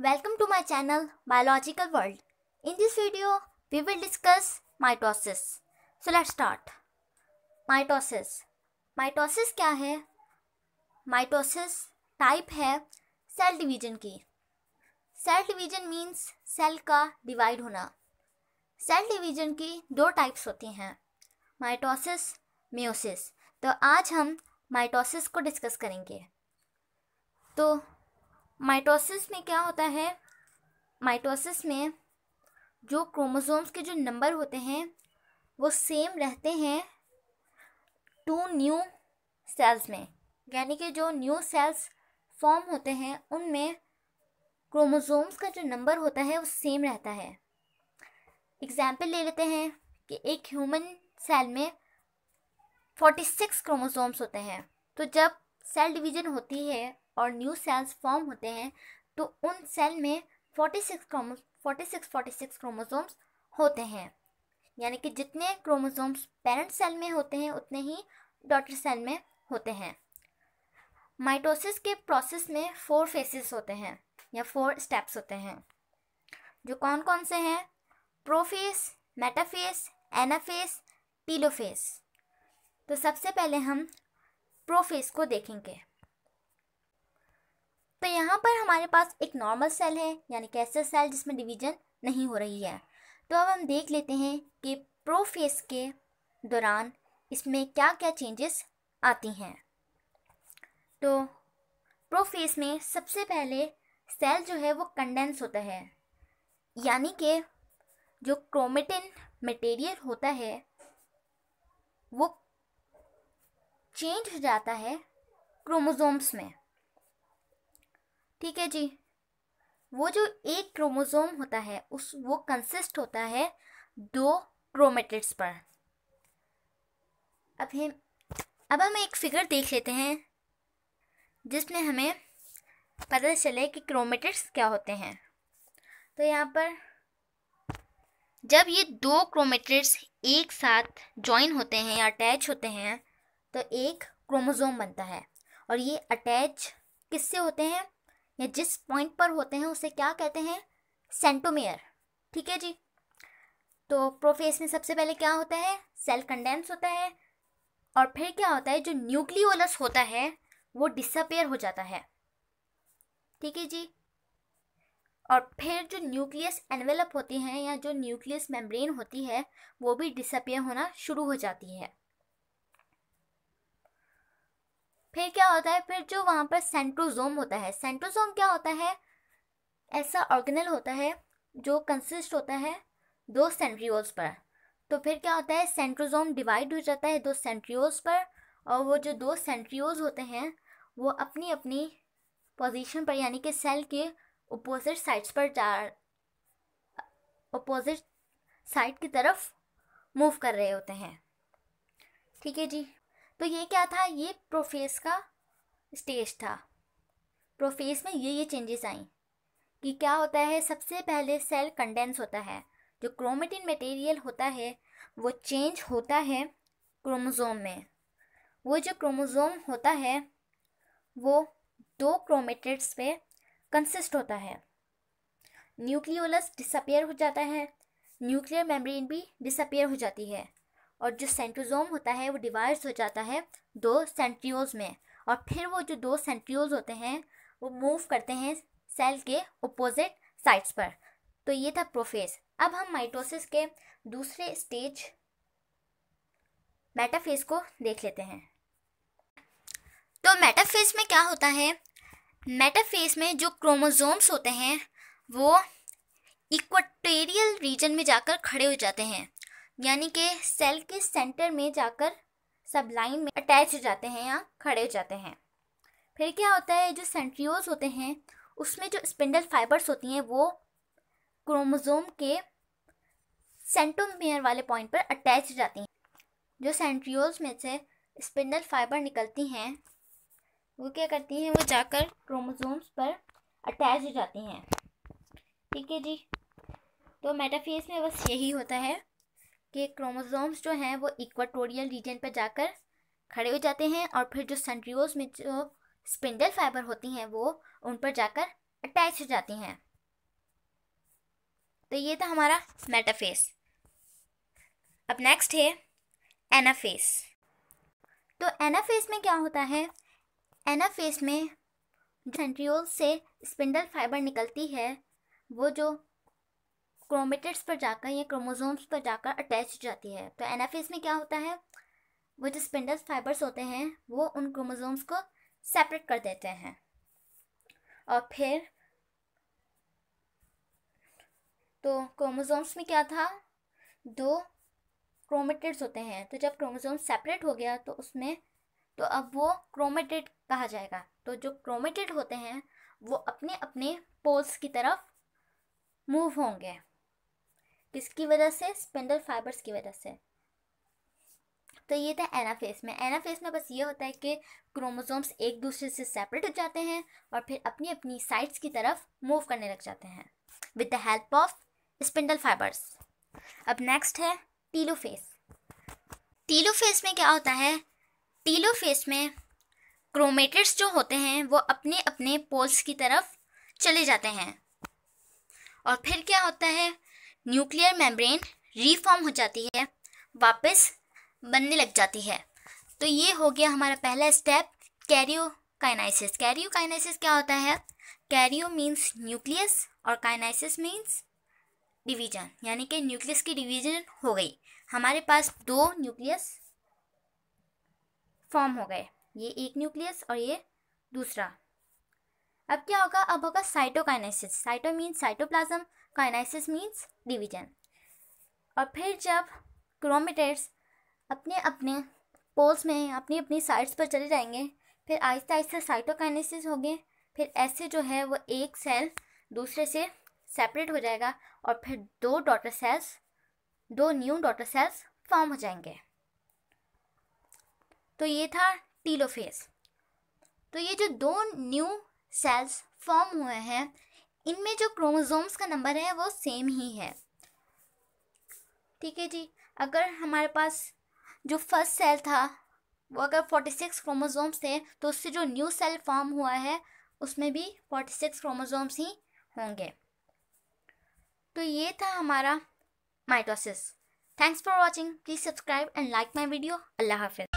Welcome to my channel Biological World. In this video, we will discuss mitosis. So let's start. Mitosis. Mitosis क्या है Mitosis type है cell division की cell division means cell का divide होना cell division की दो types होती हैं माइटोसिस म्योसिस तो आज हम माइटोसिस को डिस्कस करेंगे तो माइटोसिस में क्या होता है माइटोसिस में जो क्रोमोसोम्स के जो नंबर होते हैं वो सेम रहते हैं टू न्यू सेल्स में यानी कि जो न्यू सेल्स फॉर्म होते हैं उनमें क्रोमोसोम्स का जो नंबर होता है वो सेम रहता है एग्ज़ाम्पल ले लेते हैं कि एक ह्यूमन सेल में फोर्टी सिक्स क्रोमोसोम्स होते हैं तो जब सेल डिवीज़न होती है और न्यू सेल्स फॉर्म होते हैं तो उन सेल में forty six chromo forty six chromosomes होते हैं यानी कि जितने क्रोमोसोम्स पेरेंट सेल में होते हैं उतने ही डॉटर सेल में होते हैं माइटोसिस के प्रोसेस में फोर फेसेस होते हैं या फोर स्टेप्स होते हैं जो कौन कौन से हैं प्रोफेस मेटाफेस एनाफेस पीलोफेस तो सबसे पहले हम प्रोफेस को देखेंगे तो यहाँ पर हमारे पास एक नॉर्मल सेल है यानी कि ऐसा सेल जिसमें डिवीजन नहीं हो रही है तो अब हम देख लेते हैं कि प्रोफेस के दौरान इसमें क्या क्या चेंजेस आती हैं तो प्रोफेस में सबसे पहले सेल जो है वो कंडेंस होता है यानी कि जो क्रोमेटिन मटेरियल होता है वो चेंज हो जाता है क्रोमोसोम्स में ठीक है जी वो जो एक क्रोमोसोम होता है उस वो कंसिस्ट होता है दो क्रोमेटिड्स पर अब हम अब हम एक फिगर देख लेते हैं जिसमें हमें पता चले कि क्रोमेटिड्स क्या होते हैं तो यहाँ पर जब ये दो क्रोमेटिड्स एक साथ ज्वाइन होते हैं या अटैच होते हैं तो एक क्रोमोसोम बनता है और ये अटैच किससे होते हैं या जिस पॉइंट पर होते हैं उसे क्या कहते हैं सेंटोमेयर ठीक है जी तो प्रोफेस में सबसे पहले क्या होता है सेल कंडेंस होता है और फिर क्या होता है जो न्यूक्लियोलस होता है वो डिसअपेयर हो जाता है ठीक है जी और फिर जो न्यूक्लियस एनवेलप होती हैं या जो न्यूक्लियस मेम्ब्रेन होती है वो भी डिसअपेयर होना शुरू हो जाती है फिर क्या होता है फिर जो वहाँ पर सेंट्रोजोम होता है सेंट्रोजोम क्या होता है ऐसा ऑर्गेनल होता है जो कंसिस्ट होता है दो सेंट्रियोल्स पर तो फिर क्या होता है सेंट्रोजोम डिवाइड हो जाता है दो सेंट्रियोल्स पर और वो जो दो सेंट्रियोल्स होते हैं वो अपनी अपनी पोजीशन पर यानी कि सेल के अपोजिट साइड्स पर जा अपोजिट साइड की तरफ मूव कर रहे होते हैं ठीक है जी तो ये क्या था ये प्रोफेस का स्टेज था प्रोफेस में ये ये चेंजेस आई कि क्या होता है सबसे पहले सेल कंडेंस होता है जो क्रोमेटिन मटेरियल होता है वो चेंज होता है क्रोमोज़ोम में वो जो क्रोमोज़ोम होता है वो दो क्रोमेटिड्स पे कंसिस्ट होता है न्यूक्लियोलस डिसअपेयर हो जाता है न्यूक्लियर मेम्ब्रेन भी डिसअपेयर हो जाती है और जो सेंट्रोजोम होता है वो डिवाइड्स हो जाता है दो सेंट्रियोज में और फिर वो जो दो सेंट्रियोज होते हैं वो मूव करते हैं सेल के अपोजिट साइड्स पर तो ये था प्रोफेज अब हम माइटोसिस के दूसरे स्टेज मेटाफेज को देख लेते हैं तो मेटाफेज में क्या होता है मेटाफेज में जो क्रोमोज़ोम्स होते हैं वो इक्वेटोरियल रीजन में जाकर खड़े हो जाते हैं यानी कि सेल के सेंटर में जाकर सब लाइन में अटैच हो जाते हैं या खड़े हो जाते हैं फिर क्या होता है जो सेंट्रियोज होते हैं उसमें जो स्पिंडल फाइबर्स होती हैं वो क्रोमोजोम के सेंटोमेयर वाले पॉइंट पर अटैच हो जाती हैं जो सेंट्रियोल्स में से स्पिंडल फाइबर निकलती हैं वो क्या करती हैं वो जाकर क्रोमोज़ोम्स पर अटैच हो जाती हैं ठीक है जी तो मेटाफेज में बस यही होता है के क्रोमोसोम्स जो हैं वो इक्वाटोरियल रीजन पर जाकर खड़े हो जाते हैं और फिर जो सेंट्रियोज में जो स्पिंडल फाइबर होती हैं वो उन पर जाकर अटैच हो जाती हैं तो ये था हमारा मेटाफेस अब नेक्स्ट है एनाफेस तो एनाफेस में क्या होता है एनाफेस में सेंट्रियोल से स्पिंडल फाइबर निकलती है वो जो क्रोमेटेड्स पर जाकर या क्रोमोजोम्स पर जाकर अटैच हो जाती है तो एनाफेज में क्या होता है वो जो स्पिंडल फाइबर्स होते हैं वो उन क्रोमोजोम्स को सेपरेट कर देते हैं और फिर तो क्रोमोजोम्स में क्या था दो क्रोमेटेड्स होते हैं तो जब क्रोमोजोम सेपरेट हो गया तो उसमें तो अब वो क्रोमेटेड कहा जाएगा तो जो क्रोमेटेड होते हैं वो अपने अपने पोल्स की तरफ मूव होंगे किसकी वजह से स्पेंडल फाइबर्स की वजह से तो ये था एनाफेस में एनाफेस में बस ये होता है कि क्रोमोसोम्स एक दूसरे से सेपरेट हो जाते हैं और फिर अपनी अपनी साइड्स की तरफ मूव करने लग जाते हैं with the help of spindle fibres अब नेक्स्ट है टीलोफेस टीलोफेस में क्या होता है टीलोफेस में क्रोमेटर्स जो होते हैं वो अपने अपने पोल्स की तरफ चले जाते हैं और फिर क्या होता है न्यूक्लियर मेम्ब्रेन रीफॉर्म हो जाती है वापस बनने लग जाती है तो ये हो गया हमारा पहला स्टेप कैरियोकाइनाइसिस कैरियोकाइनाइसिस क्या होता है कैरियो मीन्स न्यूक्लियस और काइनाइसिस मीन्स डिवीजन यानी कि न्यूक्लियस की डिवीजन हो गई हमारे पास दो न्यूक्लियस फॉर्म हो गए ये एक न्यूक्लियस और ये दूसरा अब क्या होगा अब होगा cytokinesis cyto means cytoplasm kinesis means division और फिर जब क्रोमेटेड्स अपने अपने पोल्स में अपनी अपनी साइड्स पर चले जाएंगे फिर आहिस्ता आहिस्ता साइटोकाइनेसिस होंगे फिर ऐसे जो है वो एक सेल दूसरे से सेपरेट हो जाएगा और फिर दो डॉटर सेल्स दो न्यू डॉटर सेल्स फॉर्म हो जाएंगे तो ये था टीलोफेज तो ये जो दो न्यू सेल्स फॉर्म हुए हैं इनमें जो क्रोमोसोम्स का नंबर है वो सेम ही है ठीक है जी अगर हमारे पास जो फर्स्ट सेल था वो अगर फोर्टी सिक्स क्रोमोसोम्स थे तो उससे जो न्यू सेल फॉर्म हुआ है उसमें भी फोर्टी सिक्स क्रोमोसोम्स ही होंगे तो ये था हमारा mitosis thanks for watching please subscribe and like my video अल्लाह हाफिज़